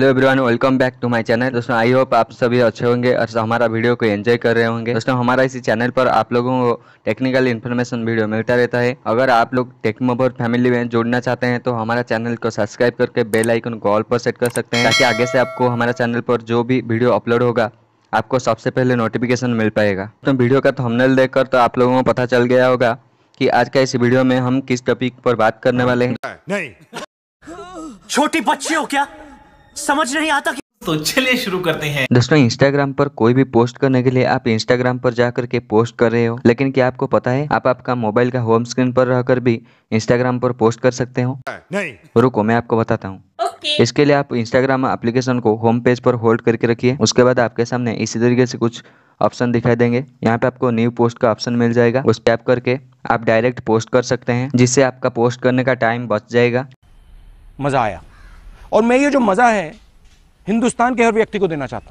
Hello everyone welcome back to my channel दोस्तों I hope आप सभी अच्छे होंगे और हमारा वीडियो को एंजॉय कर रहे होंगे दोस्तों हमारा इसी चैनल पर आप लोगों को टेक्निकल इन्फॉर्मेशन वीडियो मिलता रहता है अगर आप लोग टेक्मोबर फैमिली में जुड़ना चाहते हैं तो हमारा चैनल को सब्सक्राइब करके बेल आइकन को ऑल पर सेट कर सकते हैं ताकि आगे से आपको हमारा चैनल पर जो भी वीडियो अपलोड होगा आपको सबसे पहले नोटिफिकेशन मिल पाएगा तो वीडियो का थंबनेल देखकर तो आप लोगों को पता चल गया होगा कि आज का इस वीडियो में हम किस टॉपिक पर बात करने वाले हैं छोटी बच्ची हो क्या समझ नहीं आता कि तो चलिए शुरू करते हैं दोस्तों इंस्टाग्राम पर कोई भी पोस्ट करने के लिए आप इंस्टाग्राम पर जाकर के पोस्ट कर रहे हो लेकिन क्या आपको पता है आप आपका मोबाइल का होम स्क्रीन पर रहकर भी इंस्टाग्राम पर पोस्ट कर सकते हो नहीं रुको मैं आपको बताता हूँ okay. इसके लिए आप इंस्टाग्राम एप्लीकेशन को होम पेज पर होल्ड करके रखिए उसके बाद आपके सामने इसी तरीके से कुछ ऑप्शन दिखाई देंगे यहाँ पे आपको न्यू पोस्ट का ऑप्शन मिल जाएगा उस टैप करके आप डायरेक्ट पोस्ट कर सकते हैं जिससे आपका पोस्ट करने का टाइम बच जाएगा मजा आया और मैं ये जो मज़ा है हिंदुस्तान के हर व्यक्ति को देना चाहता हूँ